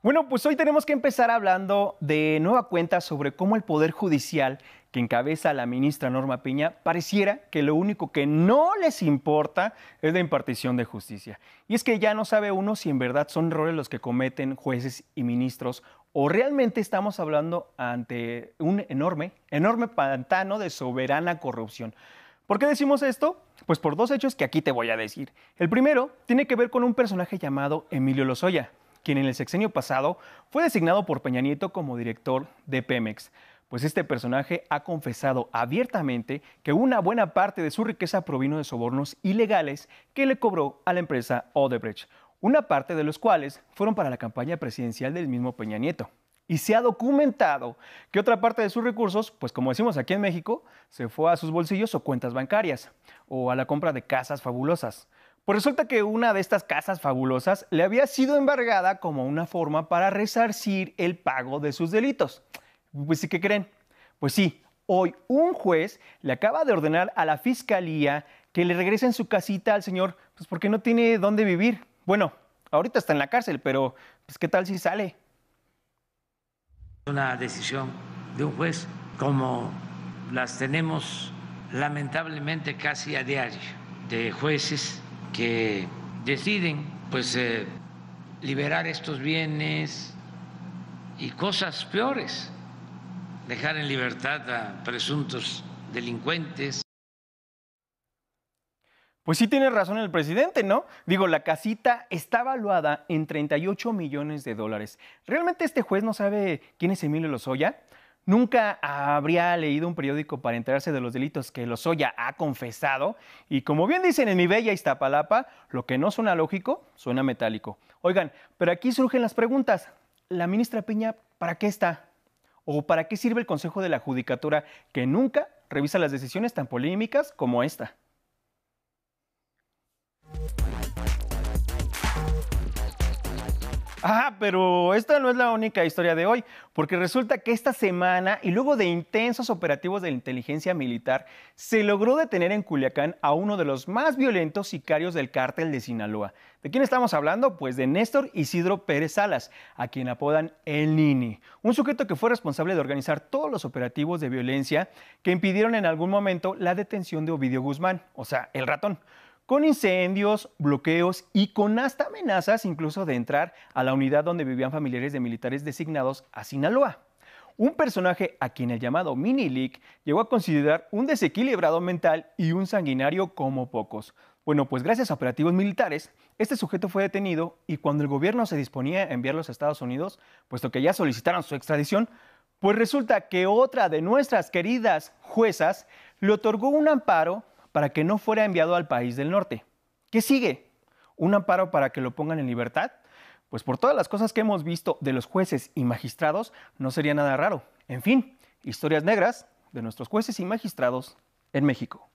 Bueno, pues hoy tenemos que empezar hablando de nueva cuenta sobre cómo el Poder Judicial, que encabeza la ministra Norma Piña, pareciera que lo único que no les importa es la impartición de justicia. Y es que ya no sabe uno si en verdad son errores los que cometen jueces y ministros o realmente estamos hablando ante un enorme, enorme pantano de soberana corrupción. ¿Por qué decimos esto? Pues por dos hechos que aquí te voy a decir. El primero tiene que ver con un personaje llamado Emilio Lozoya quien en el sexenio pasado fue designado por Peña Nieto como director de Pemex, pues este personaje ha confesado abiertamente que una buena parte de su riqueza provino de sobornos ilegales que le cobró a la empresa Odebrecht, una parte de los cuales fueron para la campaña presidencial del mismo Peña Nieto. Y se ha documentado que otra parte de sus recursos, pues como decimos aquí en México, se fue a sus bolsillos o cuentas bancarias, o a la compra de casas fabulosas. Pues resulta que una de estas casas fabulosas le había sido embargada como una forma para resarcir el pago de sus delitos. Pues sí, ¿qué creen? Pues sí, hoy un juez le acaba de ordenar a la fiscalía que le regrese en su casita al señor, pues porque no tiene dónde vivir. Bueno, ahorita está en la cárcel, pero pues qué tal si sale. Una decisión de un juez como las tenemos lamentablemente casi a diario de jueces que deciden pues eh, liberar estos bienes y cosas peores, dejar en libertad a presuntos delincuentes. Pues sí tiene razón el presidente, ¿no? Digo, la casita está valuada en 38 millones de dólares. ¿Realmente este juez no sabe quién es Emilio Lozoya? Nunca habría leído un periódico para enterarse de los delitos que Lozoya ha confesado y como bien dicen en mi bella Iztapalapa, lo que no suena lógico, suena metálico. Oigan, pero aquí surgen las preguntas. ¿La ministra Piña para qué está? ¿O para qué sirve el Consejo de la Judicatura que nunca revisa las decisiones tan polémicas como esta? Ah, pero esta no es la única historia de hoy, porque resulta que esta semana y luego de intensos operativos de inteligencia militar, se logró detener en Culiacán a uno de los más violentos sicarios del cártel de Sinaloa. ¿De quién estamos hablando? Pues de Néstor Isidro Pérez Salas, a quien apodan El Nini, un sujeto que fue responsable de organizar todos los operativos de violencia que impidieron en algún momento la detención de Ovidio Guzmán, o sea, el ratón con incendios, bloqueos y con hasta amenazas incluso de entrar a la unidad donde vivían familiares de militares designados a Sinaloa. Un personaje a quien el llamado Mini Leak llegó a considerar un desequilibrado mental y un sanguinario como pocos. Bueno, pues gracias a operativos militares, este sujeto fue detenido y cuando el gobierno se disponía a enviarlos a Estados Unidos, puesto que ya solicitaron su extradición, pues resulta que otra de nuestras queridas juezas le otorgó un amparo para que no fuera enviado al país del norte. ¿Qué sigue? ¿Un amparo para que lo pongan en libertad? Pues por todas las cosas que hemos visto de los jueces y magistrados, no sería nada raro. En fin, historias negras de nuestros jueces y magistrados en México.